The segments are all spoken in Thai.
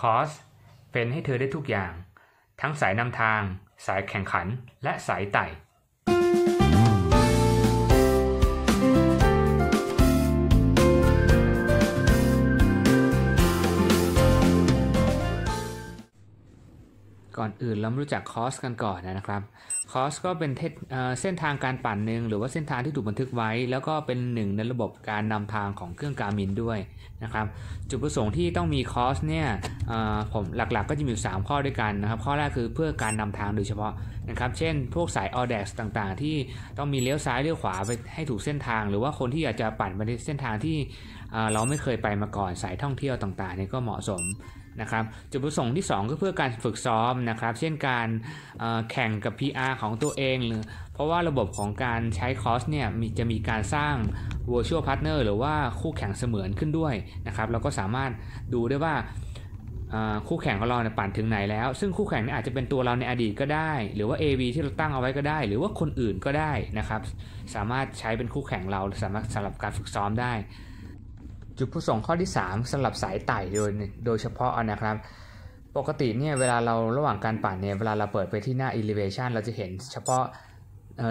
คอสเป็นให้เธอได้ทุกอย่าง ทั้งสายนำทาง สายแข่งขันและสายไต่ ก่อนอื่น เรารู้จักคอสกันก่อนนะครับคอสก็เป็นเส้นทางการปั่นหนึ่งหรือว่าเส้นทางที่ถูกบันทึกไว้ แล้วก็เป็นหนึ่งในระบบการนำทางของเครื่องการมินด้วยนะครับ จุดประสงค์ที่ต้องมีคอสเนี่ยผมหลักๆกก็จะมีอยู่3ข้อด้วยกันนะครับ ข้อแรกคือเพื่อการนำทางโดยเฉพาะนะครับ เช่น พวกสายออเด็กต่างๆ ที่ต้องมีเลี้ยวซ้ายเลี้ยวขวาไปให้ถูกเส้นทาง หรือว่าคนที่อยากจะปั่นไปในเส้นทางที่เราไม่เคยไปมาก่อนสายท่องเที่ยวต่างๆนี่ก็เหมาะสมนะครับจุดประสงค์ที่ 2 ก็เพื่อการฝึกซ้อมนะครับ เช่นการแข่งกับ PR ของตัวเองหรือ เพราะว่าระบบของการใช้คอร์สเนี่ยมีจะมีการสร้าง virtual partner หรือว่าคู่แข่งเสมือนขึ้นด้วยนะครับเราก็สามารถดูได้ว่าคู่แข่งของเราเนี่ยปั่นถึงไหนแล้ว ซึ่งคู่แข่งนี่อาจจะเป็นตัวเราในอดีตก็ได้ หรือว่า AV ที่เราตั้งเอาไว้ก็ได้ หรือว่าคนอื่นก็ได้นะครับสามารถใช้เป็นคู่แข่งเราสามารถสำหรับการฝึกซ้อมได้จุดประสงค์ข้อที่ 3 สำหรับสายไต่โดยโดยเฉพาะนะครับ ปกติเนี่ยเวลาเราระหว่างการปั่นเนี่ยเวลาเราเปิดไปที่หน้า elevation เราจะเห็นเฉพาะ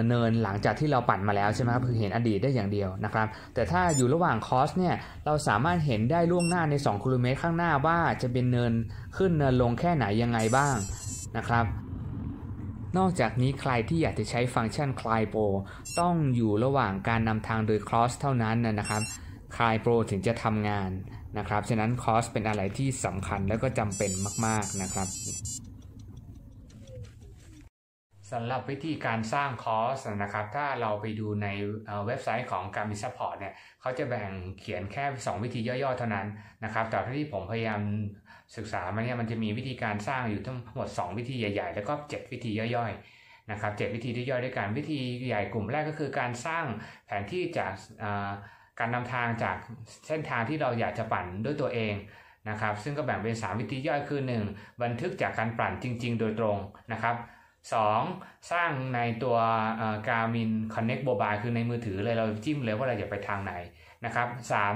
เนินหลังจากที่เราปั่นมาแล้วใช่ไหมครับคือเห็นอดีตได้อย่างเดียวนะครับ แต่ถ้าอยู่ระหว่างคอสเนี่ยเราสามารถเห็นได้ล่วงหน้าใน 2กิโลเมตรข้างหน้าว่าจะเป็นเนินขึ้นเนินลงแค่ไหนยังไงบ้างนะครับ นอกจากนี้ใครที่อยากจะใช้ฟังก์ชันคลายโปต้องอยู่ระหว่างการนำทางโดยคลอสเท่านั้นนะครับคายโปรถึงจะทำงานนะครับฉะนั้นคอสเป็นอะไรที่สำคัญและก็จำเป็นมาก ๆนะครับสำหรับวิธีการสร้างคอร์สนะครับถ้าเราไปดูในเว็บไซต์ของการมีซัพพอร์ตเนี่ยเขาจะแบ่งเขียนแค่ 2 วิธีย่อๆเท่านั้นนะครับ แต่ที่ผมพยายาม ศึกษามาเนี่ยมันจะมีวิธีการสร้างอยู่ทั้งหมด 2 วิธีใหญ่ๆ แล้วก็7วิธีย่อยๆ นะครับเวิธีย่อยด้วยกันวิธีใหญ่กลุ่มแรกก็คือการสร้างแผนที่จากการนำทางจากเส้นทางที่เราอยากจะปั่นด้วยตัวเองนะครับซึ่งก็แบ่งเป็น 3 วิธีย่อยคือ 1. บันทึกจากการปั่นจริงๆโดยตรงนะครับ 2. สร้างในตัวการมินคอนเน็กต์โบบายคือในมือถือเลย เราจิ้มเลยว่าเราอยากไปทางไหนนะครับ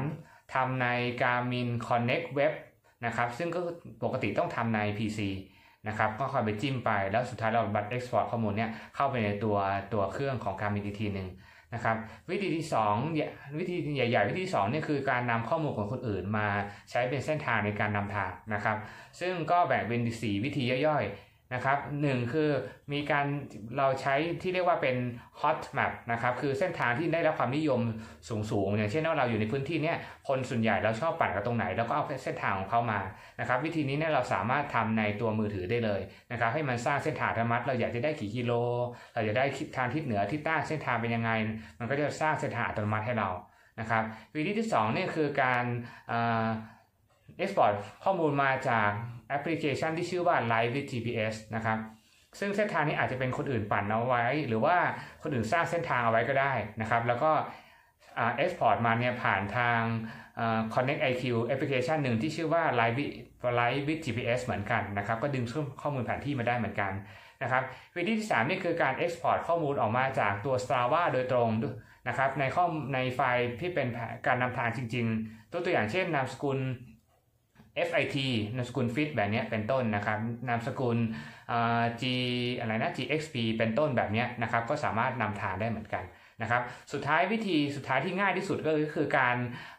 3. ทำในการมินคอนเน็กต์เว็บนะครับซึ่งก็ปกติต้องทำใน PC นะครับก็คอยไปจิ้มไปแล้วสุดท้ายเราบัตรเอ็กซ์พอร์ตข้อมูลเนี้ยเข้าไปในตัวตัวเครื่องของการมินอีกทีหนึ่งนะครับวิธีที่2วิธีใหญ่ๆวิธีที่2นี่คือการนำข้อมูลของคนอื่นมาใช้เป็นเส้นทางในการนำทางนะครับซึ่งก็แบ่งเป็น4วิธีย่อยนะครับหนึ่งคือมีการเราใช้ที่เรียกว่าเป็น hot map นะครับคือเส้นทางที่ได้รับความนิยมสูงๆอย่างเช่นว่าเราอยู่ในพื้นที่เนี้ยคนส่วนใหญ่เราชอบปั่นกันตรงไหนแล้วก็เอาเส้นทางของเขามานะครับ วิธีนี้เนี่ยเราสามารถทำในตัวมือถือได้เลยนะครับให้มันสร้างเส้นทางธรรมัดเราอยากจะได้กี่กิโล เราจะได้ทางทิศเหนือทิศใต้เส้นทางเป็นยังไง มันก็จะสร้างเส้นทางอัตโนมัติให้เรานะครับวิธีที่2เนี่ยคือการเอ็กซ์พอร์ตข้อมูลมาจากแอปพลิเคชันที่ชื่อว่า Live with GPS นะครับ ซึ่งเส้นทางนี้อาจจะเป็นคนอื่นปั่นเอาไว้ หรือว่าคนอื่นสร้างเส้นทางเอาไว้ก็ได้นะครับ แล้วก็เอ็กซ์พอร์ตมาเนี่ยผ่านทาง Connect IQ แอปพลิเคชันหนึ่งที่ชื่อว่า Live with, Live with GPS เหมือนกันนะครับ ก็ดึงข้อมูลแผนที่มาได้เหมือนกันนะครับ วิธีที่ 3 นี่คือการเอ็กซ์พอร์ตข้อมูลออกมาจากตัว Strava โดยตรงนะครับ ในข้อในไฟล์ที่เป็นการนำทางจริงๆ ตัวตัวอย่างเช่นนามสกุล FIT นามสกุลฟิตแบบนี้เป็นต้นนะครับนามสกุล G อะไรนะ GXP เป็นต้นแบบนี้นะครับก็สามารถนำทานได้เหมือนกันนะครับสุดท้ายวิธีสุดท้ายที่ง่ายที่สุดก็คือการ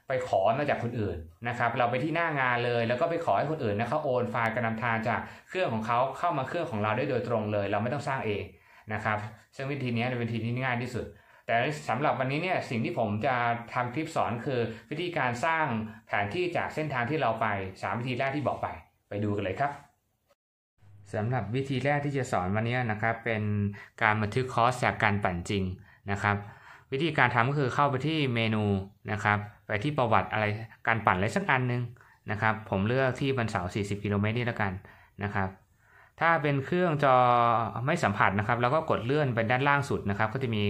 ไปขอมาจากคนอื่นนะครับเราไปที่หน้างานเลยแล้วก็ไปขอให้คนอื่นนะเขาโอนไฟล์การนำทานจากเครื่องของเขาเข้ามาเครื่องของเราได้โดยตรงเลย เราไม่ต้องสร้างเองนะครับซึ่งวิธีนี้เป็นวิธีที่ง่ายที่สุดแต่สำหรับวันนี้เนี่ยสิ่งที่ผมจะทำคลิปสอนคือวิธีการสร้างแผนที่จากเส้นทางที่เราไป 3 วิธีแรกที่บอกไป ไปดูกันเลยครับสำหรับวิธีแรกที่จะสอนวันนี้นะครับ เป็นการบันทึกคอร์สจากการปั่นจริงนะครับ วิธีการทำก็คือเข้าไปที่เมนูนะครับ ไปที่ประวัติอะไรการปั่นอะไรสักอันนึงนะครับ ผมเลือกที่บันเสา40กิโลเมตรนี่แล้วกันนะครับ ถ้าเป็นเครื่องจอไม่สัมผัสนะครับ แล้วก็กดเลื่อนไปด้านล่างสุดนะครับ ก็จะมี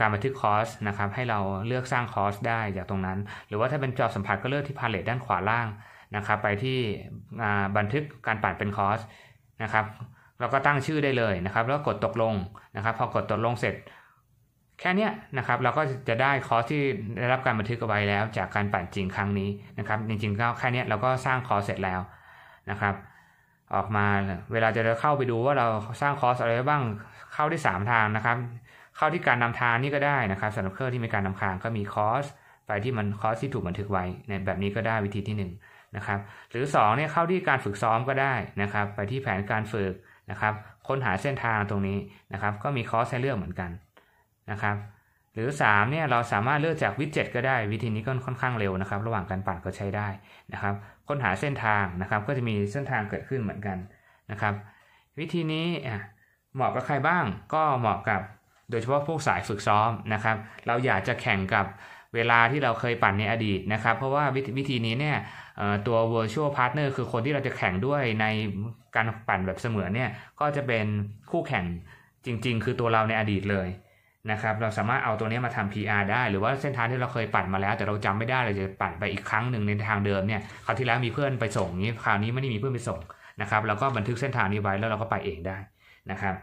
การบันทึกคอร์สนะครับ ให้เราเลือกสร้างคอร์สได้จากตรงนั้น หรือว่าถ้าเป็นจอสัมผัสก็เลือกที่พาเลตด้านขวาล่างนะครับ ไปที่บันทึกการปั่นเป็นคอร์สนะครับเราก็ตั้งชื่อได้เลยนะครับ แล้วกดตกลงนะครับ พอกดตกลงเสร็จ แค่นี้นะครับ เราก็จะได้คอร์สที่ได้รับการบันทึกเอาไว้แล้ว จากการปั่นจริงครั้งนี้นะครับ จริงๆก็แค่นี้เราก็สร้างคอร์สเสร็จแล้วนะครับ ออกมาเวลาจะเข้าไปดูว่าเราสร้างคอร์สอะไรบ้างเข้าได้3ทางนะครับเข้าที่การนำทางนี่ก็ได้นะครับสำหรับเครื่องที่มีการนำทางก็มีคอสไปที่มันคอสที่ถูกบันทึกไว้เนี่ยแบบนี้ก็ได้วิธีที่1นนะครับหรือ2เนี่ยเข้าที่การฝึกซ้อมก็ได้นะครับ ไปที่แผนการฝึกนะครับ ค้นหาเส้นทางตรงนี้นะครับก็มีคอสให้เลือก เหมือนกันนะครับ หรือ 3เนี่ยเราสามารถเลือกจากวิดเจ็ตก็ได้วิธีนี้ก็ค่อนข้างเร็วนะครับ ระหว่างการปั่นก็ใช้ได้นะครับ ค้นหาเส้นทางนะครับก็จะมีเส้นทางเกิดขึ้นเหมือนกันนะครับ วิธีนี้เหมาะกับใครบ้างก็เหมาะกับโดยเฉพาะพวกสายฝึกซ้อมนะครับ เราอยากจะแข่งกับเวลาที่เราเคยปั่นในอดีตนะครับ เพราะว่าวิธีนี้เนี่ยตัว virtual partner คือคนที่เราจะแข่งด้วยในการปั่นแบบเสมือนเนี่ย ก็จะเป็นคู่แข่งจริงๆ คือตัวเราในอดีตเลยนะครับ เราสามารถเอาตัวนี้มาทำ PR ได้ หรือว่าเส้นทางที่เราเคยปั่นมาแล้ว แต่เราจำไม่ได้เราจะปั่นไปอีกครั้งหนึ่งในทางเดิมเนี่ย คราวที่แล้วมีเพื่อนไปส่งนี้ คราวนี้ไม่ได้มีเพื่อนไปส่งนะครับ เราก็บันทึกเส้นทางนี้ไว้แล้วเราก็ไปเองได้นะครับ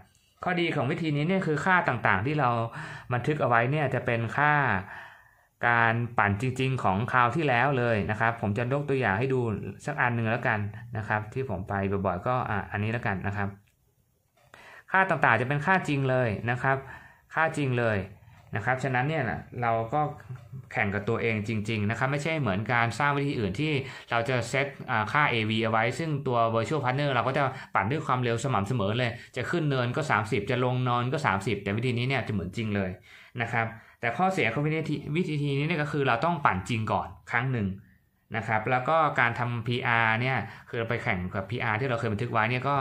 ข้อดีของวิธีนี้เนี่ยคือค่าต่างๆที่เราบันทึกเอาไว้เนี่ยจะเป็นค่าการปั่นจริงๆของคราวที่แล้วเลยนะครับ ผมจะยกตัวอย่างให้ดูสักอันหนึ่งแล้วกันนะครับ ที่ผมไปบ่อยๆก็อ่อันนี้แล้วกันนะครับ ค่าต่างๆจะเป็นค่าจริงเลยนะครับ ค่าจริงเลยนะครับฉะนั้นเนี่ยเราก็แข่งกับตัวเองจริง ๆนะครับไม่ใช่เหมือนการสร้างวิธีอื่นที่เราจะเซตค่า AV เอาไว้ ซึ่งตัว Virtual Partner เราก็จะปั่นด้วยความเร็วสม่ำเสมอเลย จะขึ้นเนินก็ 30 จะลงนอนก็ 30 แต่วิธีนี้เนี่ยจะเหมือนจริงเลยนะครับ แต่ข้อเสียของวิธีวิธีนี้เนี่ยก็คือเราต้องปั่นจริงก่อนครั้งหนึ่งนะครับแล้วก็การทำ PR เนี่ยคือไปแข่งกับ PR ที่เราเคยบันทึกไว้เนี่ยก็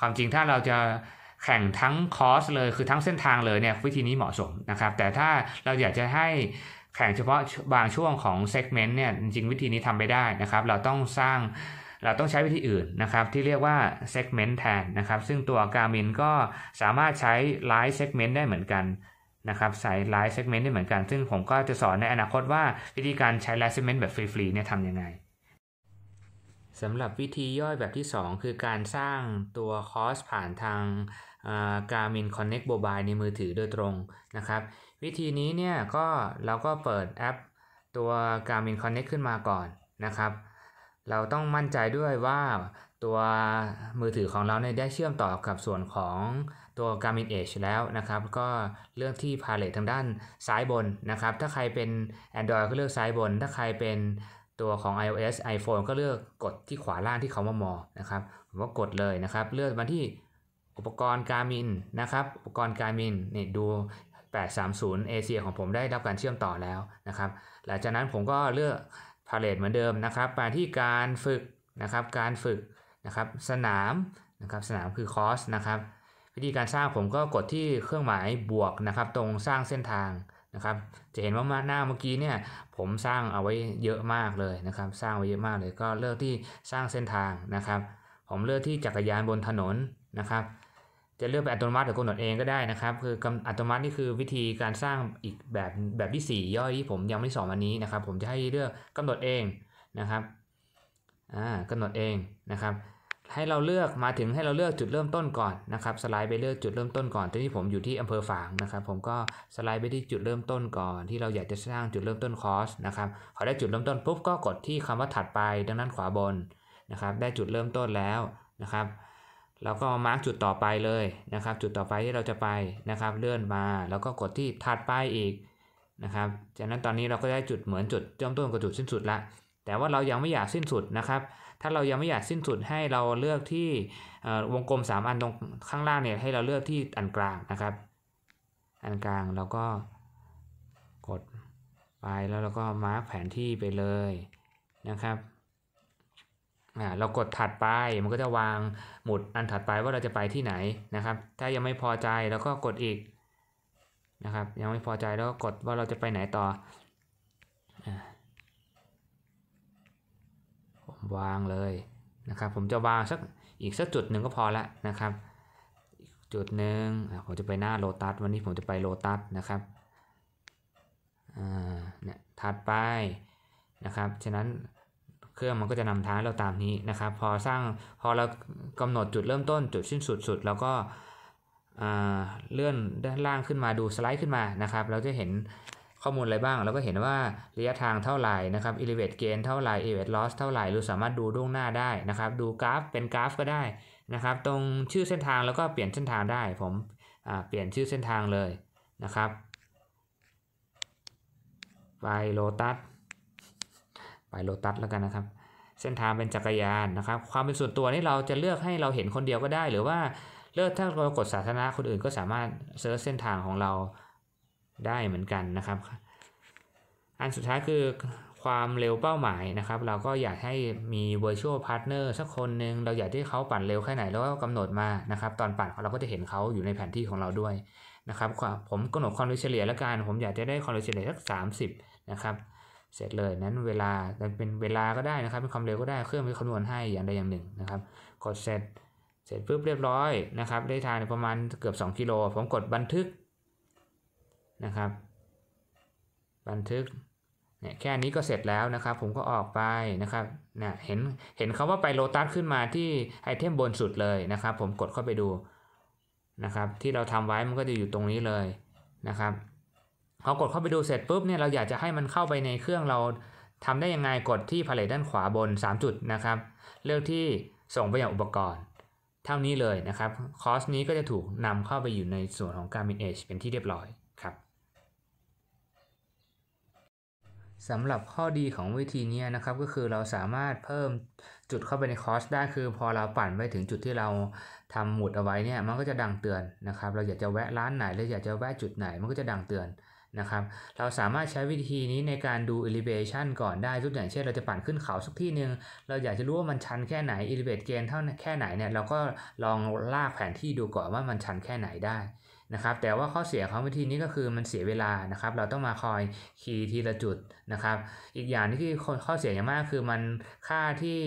ความจริงถ้าเราจะแข่งทั้งคอร์สเลยคือทั้งเส้นทางเลยเนี่ยวิธีนี้เหมาะสมนะครับ แต่ถ้าเราอยากจะให้แข่งเฉพาะบางช่วงของเซกเมนต์เนี่ยจริงวิธีนี้ทำไม่ได้นะครับ เราต้องสร้าง เราต้องใช้วิธีอื่นนะครับ ที่เรียกว่า segment แทนนะครับซึ่งตัว Garmin ก็สามารถใช้ live segment ได้เหมือนกันนะครับใส่ไลฟ์เซกเมนต์ได้เหมือนกัน ซึ่งผมก็จะสอนในอนาคตว่าวิธีการใช้ไลฟ์เซกเมนต์แบบฟรีๆเนี่ยทำยังไงสำหรับวิธีย่อยแบบที่2คือการสร้างตัวคอสผ่านทาง Garmin Connect Mobile ในมือถือโดยตรงนะครับวิธีนี้เนี่ยก็เราก็เปิดแอปตัว Garmin Connect ขึ้นมาก่อนนะครับเราต้องมั่นใจด้วยว่าตัวมือถือของเราเนี่ยได้เชื่อมต่อกับส่วนของตัว Garmin Edge แล้วนะครับก็เลือกที่พาเลททางด้านซ้ายบนนะครับถ้าใครเป็น Android ก็เลือกซ้ายบน ถ้าใครเป็นตัวของ iOS iPhone ก็เลือกกดที่ขวาล่างที่เขามามอ นะครับผมก็กดเลยนะครับเลือกมาที่อุปกรณ์การ์มินนะครับอุปกรณ์การ์มินนี่ดู 830เอเชียของผมได้รับการเชื่อมต่อแล้วนะครับหลังจากนั้นผมก็เลือกพาเลตเหมือนเดิมนะครับไปที่การฝึกนะครับการฝึกนะครับสนามนะครับสนามคือคอสนะครับวิธีการสร้างผมก็กดที่เครื่องหมายบวกนะครับตรงสร้างเส้นทางนะครับจะเห็นว่ามาหน้าเมื่อกี้เนี่ยผมสร้างเอาไว้เยอะมากเลยนะครับสร้างไว้เยอะมากเลยก็เลือกที่สร้างเส้นทางนะครับ ผมเลือกที่จักรยานบนถนนนะครับจะเลือกแบบอัตโนมัติหรือกำหนดเองก็ได้นะครับ คืออัตโนมัตินี่คือวิธีการสร้างอีกแบบแบบที่4ย่อยที่ผมยังไม่สอนวันนี้นะครับผมจะให้เลือกกำหนดเองนะครับอ่ากำหนดเองนะครับ ให้เราเลือกมาถึงให้เราเลือกจุดเริ่มต้นก่อนนะครับสไลด์ไปเลือกจุดเริ่มต้นก่อน ที่นี้ผมอยู่ที่อำเภอฝางนะครับ ผมก็สไลด์ไปที่จุดเริ่มต้นก่อน ที่เราอยากจะสร้างจุดเริ่มต้นคอร์สนะครับพอได้จุดเริ่มต้นปุ๊บก็กดที่คำว่าถัดไปดังนั้นขวาบนนะครับ ได้จุดเริ่มต้นแล้วนะครับแล้วก็มาร์กจุดต่อไปเลยนะครับ จุดต่อไปที่เราจะไปนะครับ เลื่อนมา แล้วก็กดที่ถัดไปอีกนะครับ จากนั้นตอนนี้เราก็ได้จุดเหมือนจุดเริ่มต้นกับจุดสิ้นสุดละแต่ว่าเรายังไม่อยากสิ้นสุดนะครับ ถ้าเรายังไม่อยากสิ้นสุดให้เราเลือกที่วงกลม 3 อันตรงข้างล่างเนี่ยให้เราเลือกที่อันกลางนะครับ อันกลางเราก็กดไปแล้วเราก็มาร์กแผนที่ไปเลยนะครับเรากดถัดไปมันก็จะวางหมุดอันถัดไปว่าเราจะไปที่ไหนนะครับ ถ้ายังไม่พอใจเราก็กดอีกนะครับยังไม่พอใจแล้วก็กดว่าเราจะไปไหนต่อผมวางเลยนะครับผมจะวางสักอีกสักจุดหนึ่งก็พอละนะครับ จุดหนึ่งผมจะไปหน้าโลตัสวันนี้ผมจะไปโลตัสนะครับเนี่ยถัดไปนะครับ ฉะนั้นเครื่องมันก็จะนำทางเราตามนี้นะครับ พอสร้างพอเรากำหนดจุดเริ่มต้นจุดสิ้นสุดสุดแล้วก็เลื่อนด้านล่างขึ้นมาดูสไลด์ขึ้นมานะครับ เราจะเห็นข้อมูลอะไรบ้างเราก็เห็นว่าระยะทางเท่าไหร่นะครับ elevate gain เท่าไหร่ elevate loss เท่าไหร่เราสามารถดูล่วงหน้าได้นะครับ ดูกราฟเป็นกราฟก็ได้นะครับ ตรงชื่อเส้นทางแล้วก็เปลี่ยนเส้นทางได้ ผมเปลี่ยนชื่อเส้นทางเลยนะครับไปโลตัสไปโลตัสแล้วกันนะครับ เส้นทางเป็นจักรยานนะครับ ความเป็นส่วนตัวนี่เราจะเลือกให้เราเห็นคนเดียวก็ได้หรือว่าเลือกถ้าเรากดสาธารณะคนอื่นก็สามารถเซิร์ชเส้นทางของเราได้เหมือนกันนะครับ อันสุดท้ายคือความเร็วเป้าหมายนะครับ เราก็อยากให้มี virtual partner สักคนหนึ่งเราอยากให้เขาปั่นเร็วแค่ไหนแล้วก็กำหนดมานะครับ ตอนปั่นเราก็จะเห็นเขาอยู่ในแผนที่ของเราด้วยนะครับผมกำหนดความเร็วเฉลี่ยแล้วกันผมอยากจะได้ความเร็วเฉลี่ยสัก30 นะครับเสร็จเลยนั้นเวลาเป็นเวลาก็ได้นะครับเป็นความเร็วก็ได้ เครื่องมัคำนวณให้อย่างใดอย่างหนึ่งนะครับ กดเสร็จเสร็จปุ๊บเรียบร้อยนะครับ ได้ทานประมาณเกือบ 2 กิโล ผมกดบันทึกนะครับ บันทึกเนี่ยแค่นี้ก็เสร็จแล้วนะครับ ผมก็ออกไปนะครับ เนะเห็นเห็นคาว่าไปโลตัสขึ้นมาที่ไอเทมบนสุดเลยนะครับ ผมกดเข้าไปดูนะครับ ที่เราทำไว้มันก็จะอยู่ตรงนี้เลยนะครับพอกดเข้าไปดูเสร็จปุ๊บเนี่ยเราอยากจะให้มันเข้าไปในเครื่องเรา ทำได้ยังไงกดที่พาเลทด้านขวาบน3 จุดนะครับเลือกที่ส่งไปยังอุปกรณ์ เท่านี้เลยนะครับคอสนี้ก็จะถูกนำเข้าไปอยู่ในส่วนของการ m i n Edge เป็นที่เรียบร้อยครับสำหรับข้อดีของวิธีนี้นะครับก็คือเราสามารถเพิ่มจุดเข้าไปในคอร์สได้คือพอเราปั่นไปถึงจุดที่เราทำหมุดเอาไว้เนี่ยมันก็จะดังเตือนนะครับเราอยากจะแวะร้านไหนหรืออยากจะแวะจุดไหนมันก็จะดังเตือนนะครับ เราสามารถใช้วิธีนี้ในการดู elevation ก่อนได้ ทุกอย่างเช่นเราจะปั่นขึ้นเขาสักที่หนึ่งเราอยากจะรู้ว่ามันชันแค่ไหน elevate gain เท่าแค่ไหนเนี่ย เราก็ลองลากแผนที่ดูก่อนว่ามันชันแค่ไหนได้นะครับ แต่ว่าข้อเสียของวิธีนี้ก็คือมันเสียเวลานะครับ เราต้องมาคอยคีย์ทีละจุดนะครับ อีกอย่างที่ข้อเสียอย่างมากคือมันค่าที่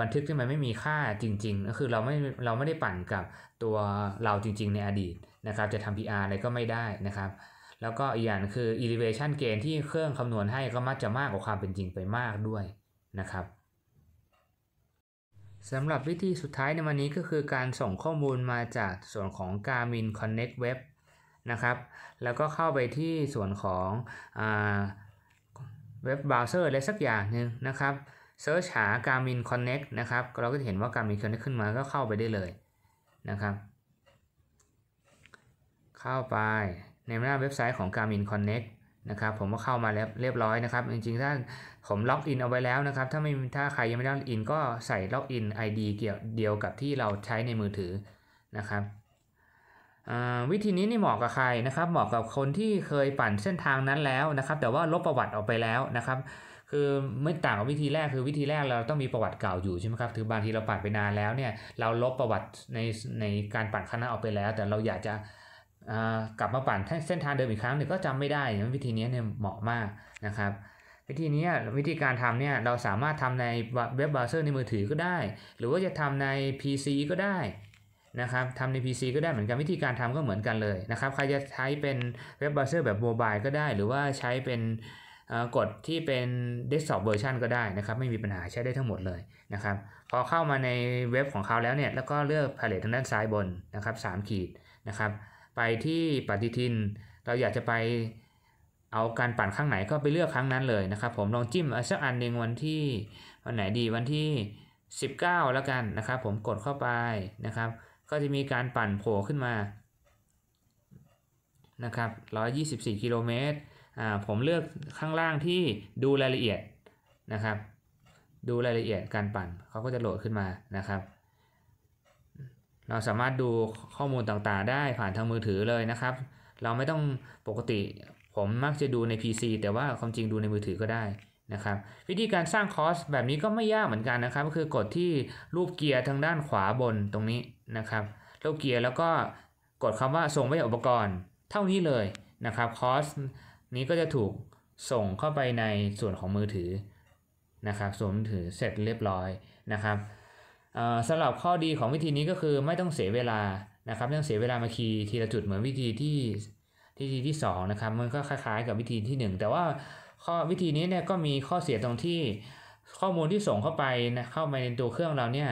บันทึกที่มันไม่มีค่าจริงๆ ก็คือเราไม่เราไม่ได้ปั่นกับตัวเราจริง ๆในอดีตนะครับ จะทำ PR อะไรก็ไม่ได้นะครับแล้วก็อีกอย่างคือ elevation gain ที่เครื่องคำนวณให้ก็มักจะมากกว่าความเป็นจริงไปมากด้วยนะครับสำหรับวิธีสุดท้ายในวันนี้ก็คือการส่งข้อมูลมาจากส่วนของ Garmin Connect Web นะครับ แล้วก็เข้าไปที่ส่วนของเว็บเบราว์เซอร์อะไรสักอย่างหนึ่งนะครับเซิร์ชหา Garmin Connect นะครับเราก็จะเห็นว่า Garmin Connect ขึ้นมา ก็เข้าไปได้เลยนะครับ เข้าไปในหน้าเว็บไซต์ของ Garmin Connect นะครับผมก็เข้ามาแล้วเรียบร้อยนะครับจริงๆถ้าผมล็อกอินเอาไว้แล้วนะครับถ้าไม่ถ้าใครยังไม่ได้ล็อกอินก็ใส่ล็อกอิน ID เกี่ยวเดียวกับที่เราใช้ในมือถือนะครับวิธีนี้นี่เหมาะกับใครนะครับเหมาะกับคนที่เคยปั่นเส้นทางนั้นแล้วนะครับแต่ว่าลบประวัติออกไปแล้วนะครับคือไม่ต่างกับวิธีแรกคือวิธีแรกเราต้องมีประวัติเก่าอยู่ใช่ไหมครับถือบางทีเราปั่นไปนานแล้วเนี่ยเราลบประวัติในในการปั่นคณะออกไปแล้ว แต่เราอยากจะกลับมาปั่นเส้นทางเดิมอีกครั้งหนึ่งก็จำไม่ได้วิธีนี้เนี่ยเหมาะมากนะครับ วิธีนี้วิธีการทำเนี่ยเราสามารถทำในเว็บเบราว์เซอร์ในมือถือก็ได้ หรือว่าจะทำใน PC ก็ได้นะครับทำใน PC ก็ได้เหมือนกันวิธีการทำก็เหมือนกันเลยนะครับ ใครจะใช้เป็นเว็บเบราว์เซอร์แบบโมบายก็ได้ หรือว่าใช้เป็นกดที่เป็นเดสก์ท็อปเวอร์ชันก็ได้นะครับ ไม่มีปัญหาใช้ได้ทั้งหมดเลยนะครับ พอเข้ามาในเว็บของเขาแล้วเนี่ยแล้วก็เลือกพาเลททางด้านซ้ายบนนะครับสขีดนะครับไปที่ปฏิทิน เราอยากจะไปเอาการปั่นข้างไหนก็ไปเลือกครั้งนั้นเลยนะครับ ผมลองจิ้มสักอันหนึ่งวันที่วันไหนดีวันที่ 19 แล้วกันนะครับ ผมกดเข้าไปนะครับ ก็จะมีการปั่นโผล่ขึ้นมานะครับ124กิโลเมตรอ่าผมเลือกข้างล่างที่ดูรายละเอียดนะครับ ดูรายละเอียดการปั่นเขาก็จะโหลดขึ้นมานะครับเราสามารถดูข้อมูลต่างๆได้ผ่านทางมือถือเลยนะครับ เราไม่ต้องปกติ ผมมักจะดูใน PC แต่ว่าความจริงดูในมือถือก็ได้นะครับ วิธีการสร้างคอร์สแบบนี้ก็ไม่ยากเหมือนกันนะครับ ก็คือกดที่รูปเกียร์ทางด้านขวาบนตรงนี้นะครับรูปเกียร์แล้วก็กดคำว่าส่งไปอุปกรณ์เท่านี้เลยนะครับคอร์สนี้ก็จะถูกส่งเข้าไปในส่วนของมือถือนะครับส่วนมือถือเสร็จเรียบร้อยนะครับสำหรับข้อดีของวิธีนี้ก็คือไม่ต้องเสียเวลานะครับไม่ต้องเสียเวลามาคีย์ทีละจุดเหมือนวิธีที่ี่ทีที่2นะครับมันก็คล้ายๆ กับวิธีที่ 1 แต่ว่าข้อวิธีนี้เนี่ยก็มีข้อเสียตรงที่ข้อมูลที่ส่งเข้าไปนะเข้าไปในตัวเครื่องเราเนี่ย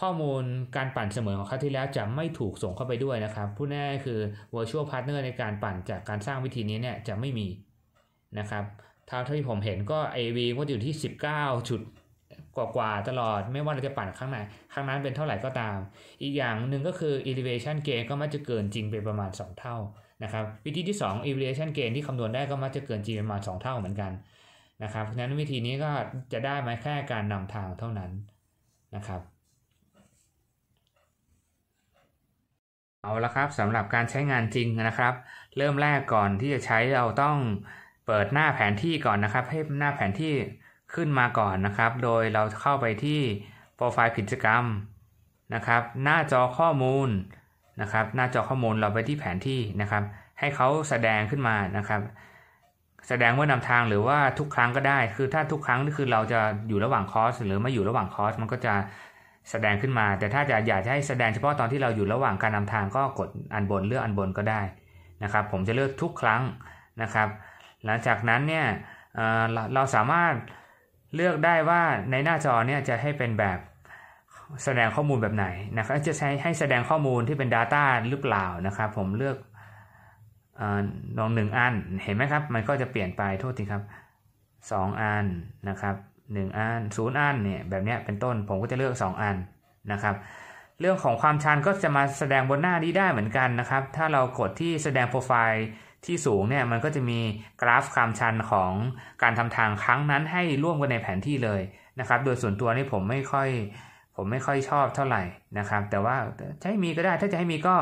ข้อมูลการปั่นเสมอของครั้งที่แล้วจะไม่ถูกส่งเข้าไปด้วยนะครับผู้แน่คือ virtual partner ในการปั่นจากการสร้างวิธีนี้เนี่ยจะไม่มีนะครับเท่าที่ผมเห็นก็ AV ก็อยู่ที่19กว่าาตลอดไม่ว่าเราจะปั่นข้างไหนข้างนั้นเป็นเท่าไหร่ก็ตาม อีกอย่างหนึ่งก็คือ elevation gain ก็มักจะเกินจริงไปประมาณ 2 เท่านะครับวิธีที่2 elevation gain ที่คำนวณได้ก็มักจะเกินจริงประมาณ2เท่าเหมือนกันนะครับฉะนั้นวิธีนี้ก็จะได้มาแค่การนำทางเท่านั้นนะครับเอาละครับสำหรับการใช้งานจริงนะครับ เริ่มแรกก่อนที่จะใช้เราต้องเปิดหน้าแผนที่ก่อนนะครับ ให้หน้าแผนที่ขึ้นมาก่อนนะครับ โดยเราเข้าไปที่โปรไฟล์กิจกรรมนะครับ หน้าจอข้อมูลนะครับ หน้าจอข้อมูลเราไปที่แผนที่นะครับ ให้เขาแสดงขึ้นมานะครับ แสดงว่านำทางหรือว่าทุกครั้งก็ได้ คือถ้าทุกครั้งนี่คือเราจะอยู่ระหว่างคอร์สหรือไม่อยู่ระหว่างคอร์สมันก็จะแสดงขึ้นมา แต่ถ้าจะอยากให้แสดงเฉพาะตอนที่เราอยู่ระหว่างการนำทาง ก็กดอันบน เลือกอันบนก็ได้นะครับ ผมจะเลือกทุกครั้งนะครับ หลังจากนั้นเนี่ยเราสามารถเลือกได้ว่าในหน้าจอเนี่ยจะให้เป็นแบบแสดงข้อมูลแบบไหนนะครับจะใช้ให้แสดงข้อมูลที่เป็น Data หรือเปล่านะครับ ผมเลือกลองหนึ่งอันเห็นไหมครับ มันก็จะเปลี่ยนไปโทษทีครับ 2 อันนะครับ 1อัน0อันเนี่ยแบบนี้เป็นต้น ผมก็จะเลือก 2 อันนะครับ เรื่องของความชันก็จะมาแสดงบนหน้านี้ได้เหมือนกันนะครับ ถ้าเรากดที่แสดงโปรไฟล์ที่สูงเนี่ยมันก็จะมีกราฟความชันของการทำทางครั้งนั้นให้ร่วมกันในแผนที่เลยนะครับ โดยส่วนตัวนี่ผมไม่ค่อย ผมไม่ค่อยชอบเท่าไหร่นะครับ แต่ว่าใช้มีก็ได้ถ้าจะให้มีก็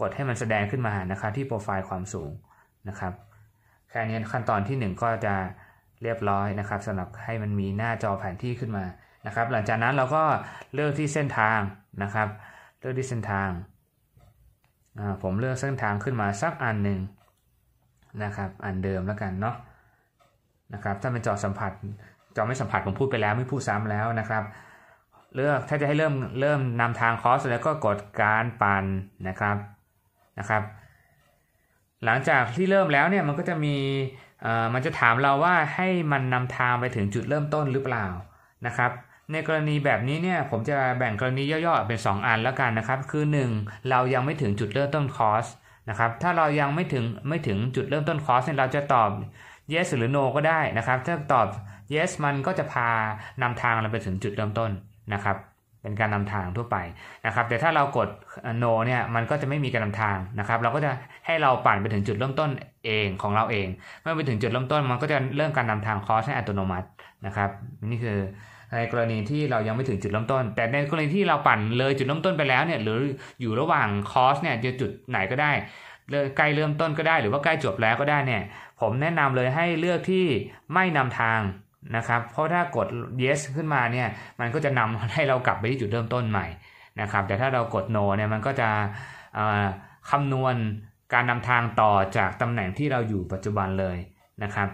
กดให้มันแสดงขึ้นมานะครับ ที่โปรไฟล์ความสูงนะครับ แค่นี้ขั้นตอนที่1ก็จะเรียบร้อยนะครับสำหรับให้มันมีหน้าจอแผนที่ขึ้นมานะครับ หลังจากนั้นเราก็เลือกที่เส้นทางนะครับ เลือกที่เส้นทาง ผมเลือกเส้นทางขึ้นมาสักอันหนึ่งนะครับ อันเดิมแล้วกันเนาะนะครับถ้าเป็นจอสัมผัสจอไม่สัมผัสผมพูดไปแล้วไม่พูดซ้ำแล้วนะครับเลือกถ้าจะให้เริ่มเริ่มนำทางคอร์สแล้วก็กดการปั่นนะครับนะครับ หลังจากที่เริ่มแล้วเนี่ยมันก็จะมีมันจะถามเราว่าให้มันนำทางไปถึงจุดเริ่มต้นหรือเปล่านะครับในกรณีแบบนี้เนี่ยผมจะแบ่งกรณีย่อๆเป็น2อันแล้วกันนะครับคือ 1 เรายังไม่ถึงจุดเริ่มต้นคอร์สะครับถ้าเรายังไม่ถึงไม่ถึงจุดเริ่มต้นคอร์สเราจะตอบ yes หรือ no ก็ได้นะครับ ถ้าตอบ yes มันก็จะพานำทางเราไปถึงจุดเริ่มต้นนะครับ เป็นการนำทางทั่วไปนะครับ แต่ถ้าเรากด no เนี่ยมันก็จะไม่มีการนำทางนะครับ เราก็จะให้เราปั่นไปถึงจุดเริ่มต้นเองของเราเองเมื่อไปถึงจุดเริ่มต้น มันก็จะเริ่มการนำทางคอร์สให้อัตโนมัตินะครับ นี่คือในกรณีที่เรายังไม่ถึงจุดเริ่มต้น แต่ในกรณีที่เราปั่นเลยจุดเริ่มต้นไปแล้วเนี่ยหรืออยู่ระหว่างคอร์สเนี่ยจะจุดไหนก็ได้ใกล้เริ่มต้นก็ได้ หรือว่าใกล้จบแล้วก็ได้เนี่ย ผมแนะนำเลยให้เลือกที่ไม่นำทางนะครับ เพราะถ้ากด yes ขึ้นมาเนี่ย มันก็จะนำให้เรากลับไปที่จุดเริ่มต้นใหม่นะครับ แต่ถ้าเรากด no เนี่ยมันก็จะคำนวณการนำทางต่อจากตำแหน่งที่เราอยู่ปัจจุบันเลยนะครับ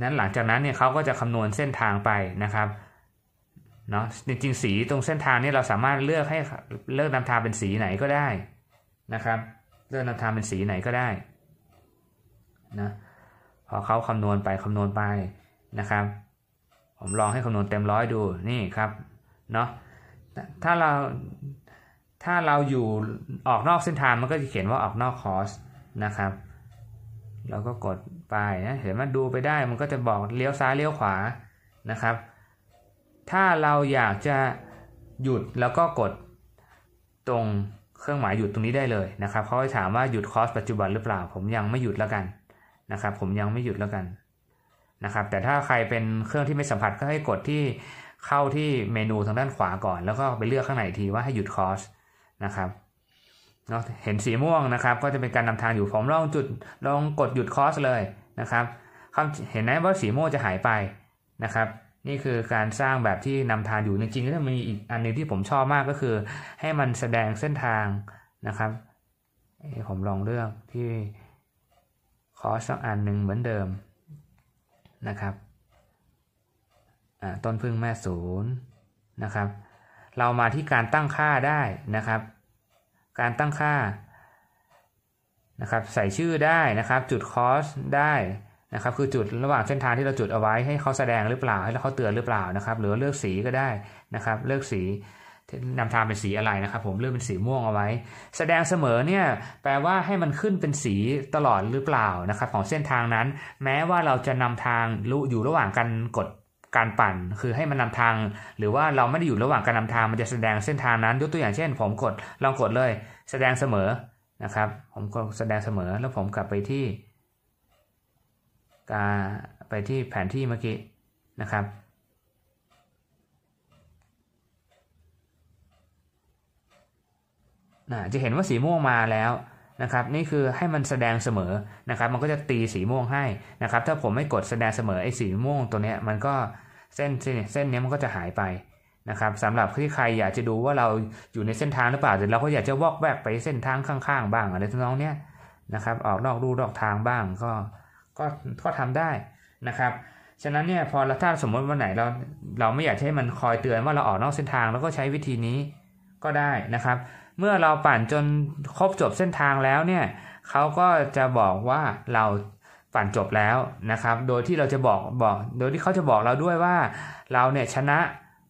นั้นหลังจากนั้นเนี่ยเขาก็จะคำนวณเส้นทางไปนะครับเนาะจริงๆสีตรงเส้นทางนี้เราสามารถเลือกให้เลือกนำทางเป็นสีไหนก็ได้ นะครับ เลือกนำทางเป็นสีไหนก็ได้นะพอเขาคำนวณไปคำนวณไปนะครับ ผมลองให้คำนวณเต็มร้อยดูนี่ครับเนาะถ้าเราถ้าเราอยู่ออกนอกเส้นทางมันก็จะเขียนว่าออกนอกคอร์สนะครับเราก็กดไปนะเห็นว่าดูไปได้มันก็จะบอกเลี้ยวซ้ายเลี้ยวขวานะครับถ้าเราอยากจะหยุดแล้วก็กดตรงเครื่องหมายหยุดตรงนี้ได้เลยนะครับเขาจะถามว่าหยุดคอร์สปัจจุบันหรือเปล่า ผมยังไม่หยุดแล้วกันนะครับ ผมยังไม่หยุดแล้วกันนะครับ แต่ถ้าใครเป็นเครื่องที่ไม่สัมผัสก็ให้กดที่เข้าที่เมนูทางด้านขวาก่อน แล้วก็ไปเลือกข้างในทีว่าให้หยุดคอร์สนะครับเนาะเห็นสีม่วงนะครับ ก็จะเป็นการนำทางอยู่ผมลองจุด ลองกดหยุดคอร์สเลยนะครับเห็นไหมว่าสีม่วงจะหายไปนะครับนี่คือการสร้างแบบที่นำทางอยู่จริงๆแล้วมีอีกอันนึงที่ผมชอบมากก็คือให้มันแสดงเส้นทางนะครับผมลองเลือกที่ขอสักอันหนึ่งเหมือนเดิมนะครับต้นพึ่งแม่ศูนย์นะครับ เรามาที่การตั้งค่าได้นะครับ การตั้งค่านะครับใส่ชื่อได้นะครับ จุดคอสได้นะครับคือจุดระหว่างเส้นทางที่เราจุดเอาไว้ให้เขาแสดงหรือเปล่าให้เขาเตือนหรือเปล่านะครับ หรือเลือกสีก็ได้นะครับ เลือกสีนำทางเป็นสีอะไรนะครับผมเลือกเป็นสีม่วงเอาไว้ แสดงเสมอเนี่ย แปลว่าให้มันขึ้นเป็นสีตลอดหรือเปล่านะครับ ของเส้นทางนั้น แม้ว่าเราจะนำทางอยู่ระหว่างการกดการปั่น คือให้มันนำทาง หรือว่าเราไม่ได้อยู่ระหว่างการนำทางมันจะแสดงเส้นทางนั้นยกตัวอย่างเช่น ผมกดลองกดเลย แสดงเสมอนะครับ ผมก็แสดงเสมอ แล้วผมกลับไปที่การไปที่แผนที่เมื่อกี้นะครับ จะเห็นว่าสีม่วงมาแล้วนะครับ นี่คือให้มันแสดงเสมอนะครับ มันก็จะตีสีม่วงให้นะครับ ถ้าผมไม่กดแสดงเสมอไอ้สีม่วงตัวนี้มันก็เส้นเส้นนี้มันก็จะหายไปนะครับสำหรับที่ใครอยากจะดูว่าเราอยู่ในเส้นทางหรือเปล่าแต่เราก็อยากจะวอกแวกไปเส้นทางข้าง ๆ บ้าง อะไรทั้งน้องเนี้ยนะครับ ออกนอกรูนอกทางบ้างก็ก็ก็ทำได้นะครับ ฉะนั้นเนี่ยพอเราถ้าสมมติวันไหนเราเราไม่อยากให้มันคอยเตือนว่าเราออกนอกเส้นทาง แล้วก็ใช้วิธีนี้ก็ได้นะครับ เมื่อเราปั่นจนครบจบเส้นทางแล้วเนี่ยเขาก็จะบอกว่าเราปั่นจบแล้วนะครับ โดยที่เราจะบอกบอก โดยที่เขาจะบอกเราด้วยว่าเราเนี่ยชนะ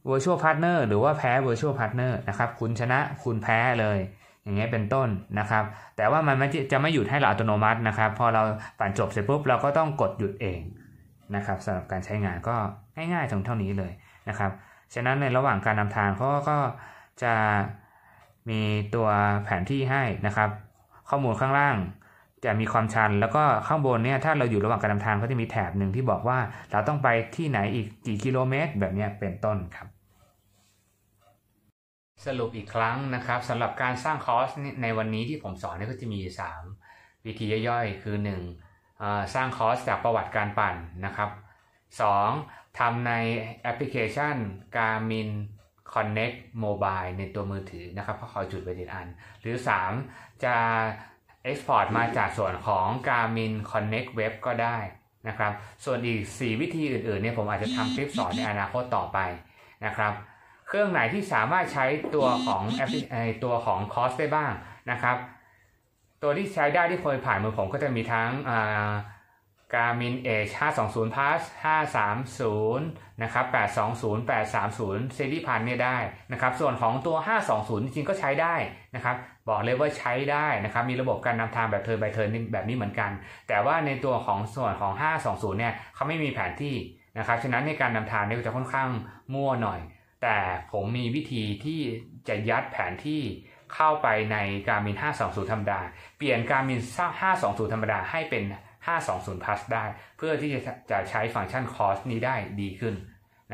virtual partner หรือว่าแพ้ virtual partner นะครับ คุณชนะคุณแพ้เลยอย่างเงี้ยเป็นต้นนะครับ แต่ว่ามันจะไม่หยุดให้เราอัตโนมัตินะครับ พอเราปั่นจบเสร็จปุ๊บเราก็ต้องกดหยุดเองนะครับสำหรับการใช้งานก็ง่ายๆตรงเท่านี้เลยนะครับฉะนั้นในระหว่างการนำทางเขาก็จะมีตัวแผนที่ให้นะครับ ข้อมูลข้างล่างจะมีความชันแล้วก็ข้างบนเนี่ยถ้าเราอยู่ระหว่างการนำทางก็จะมีแถบหนึ่งที่บอกว่าเราต้องไปที่ไหนอีกกี่กิโลเมตรแบบนี้เป็นต้นครับสรุปอีกครั้งนะครับสำหรับการสร้างคอร์สในวันนี้ที่ผมสอนนี่ก็จะมี3วิธีย่อยๆ คือ1สร้างคอร์สจากประวัติการปั่นนะครับ 2. ทำในแอปพลิเคชัน Garmin Connect Mobile ในตัวมือถือนะครับเพราะขอจุดไปะเดอัน หรือ3จะ Export มาจากส่วนของ Garmin Connect Web ก็ได้นะครับ ส่วนอีก 4 วิธีอื่นๆเนี่ยผมอาจจะทำคลิปสอนในอนาคตต่อไปนะครับเครื่องไหนที่สามารถใช้ตัวของแอปตัวของคอสได้บ้าง นะครับ ตัวที่ใช้ได้ที่เคยผ่านมือผมก็จะมีทั้งการมินเอช520 plus 530นะครับ820 830ซีรีส์พันเนี่ยได้นะครับส่วนของตัว 520 จริงๆก็ใช้ได้นะครับบอกเลยว่าใช้ได้นะครับมีระบบการนำทางแบบเทิร์นไบเทิร์นแบบนี้เหมือนกัน แต่ว่าในตัวของส่วนของ 520 เนี่ย เขาไม่มีแผนที่นะครับฉะนั้นในการนำทางเนี่ยจะค่อนข้าง มั่วหน่อยแต่ผมมีวิธีที่จะยัดแผนที่เข้าไปในการมิน520 ธรรมดา เปลี่ยนการมิน520 ธรรมดาให้เป็น 520 plus ได้ เพื่อที่จะจะใช้ฟังก์ชัน c o s นี้ได้ดีขึ้น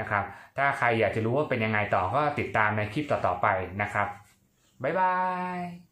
นะครับ ถ้าใครอยากจะรู้ว่าเป็นยังไงต่อก็ติดตามในคลิปต่อๆไปนะครับ บ๊ายบาย